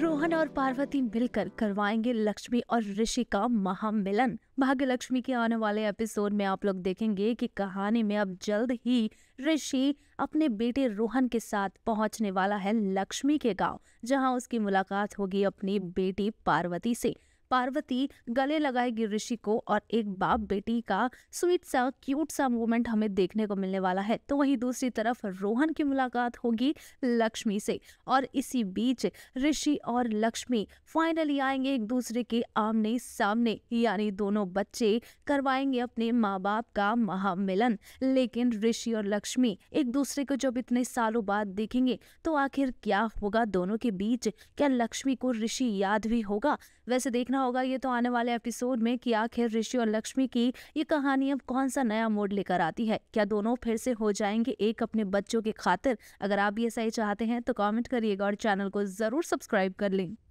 रोहन और पार्वती मिलकर करवाएंगे लक्ष्मी और ऋषि का महामिलन भाग्य लक्ष्मी के आने वाले एपिसोड में आप लोग देखेंगे कि कहानी में अब जल्द ही ऋषि अपने बेटे रोहन के साथ पहुंचने वाला है लक्ष्मी के गांव जहां उसकी मुलाकात होगी अपनी बेटी पार्वती से पार्वती गले लगाएगी ऋषि को और एक बाप बेटी का स्वीट सा क्यूट सा मोमेंट हमें देखने को मिलने वाला है तो वहीं दूसरी तरफ रोहन की मुलाकात होगी लक्ष्मी से और इसी बीच ऋषि और लक्ष्मी फाइनली आएंगे एक दूसरे के आमने सामने यानी दोनों बच्चे करवाएंगे अपने माँ बाप का महामिलन लेकिन ऋषि और लक्ष्मी एक दूसरे को जब इतने सालों बाद देखेंगे तो आखिर क्या होगा दोनों के बीच क्या लक्ष्मी को ऋषि याद भी होगा वैसे देखना देखना होगा ये तो आने वाले एपिसोड में कि आखिर ऋषि और लक्ष्मी की ये कहानी अब कौन सा नया मोड लेकर आती है क्या दोनों फिर से हो जाएंगे एक अपने बच्चों के खातिर अगर आप ये सही चाहते हैं तो कॉमेंट करिएगा और चैनल को ज़रूर सब्सक्राइब कर लें